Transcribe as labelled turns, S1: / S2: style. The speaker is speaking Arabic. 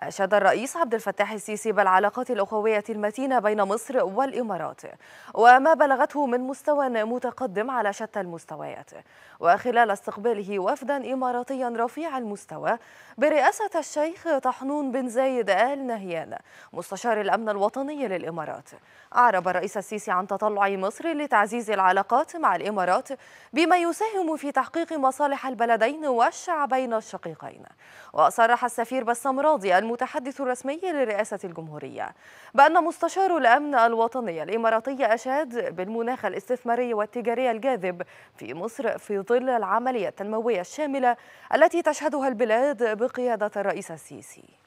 S1: أشاد الرئيس عبد الفتاح السيسي بالعلاقات الأخوية المتينة بين مصر والإمارات وما بلغته من مستوى متقدم على شتى المستويات وخلال استقباله وفدا إماراتيا رفيع المستوى برئاسة الشيخ طحنون بن زايد آل نهيان مستشار الأمن الوطني للإمارات أعرب الرئيس السيسي عن تطلع مصر لتعزيز العلاقات مع الإمارات بما يساهم في تحقيق مصالح البلدين والشعبين الشقيقين وصرح السفير بسام راضي المتحدث الرسمي لرئاسة الجمهورية بأن مستشار الأمن الوطني الإماراتي أشاد بالمناخ الاستثماري والتجاري الجاذب في مصر في ظل العملية التنموية الشاملة التي تشهدها البلاد بقيادة الرئيس السيسي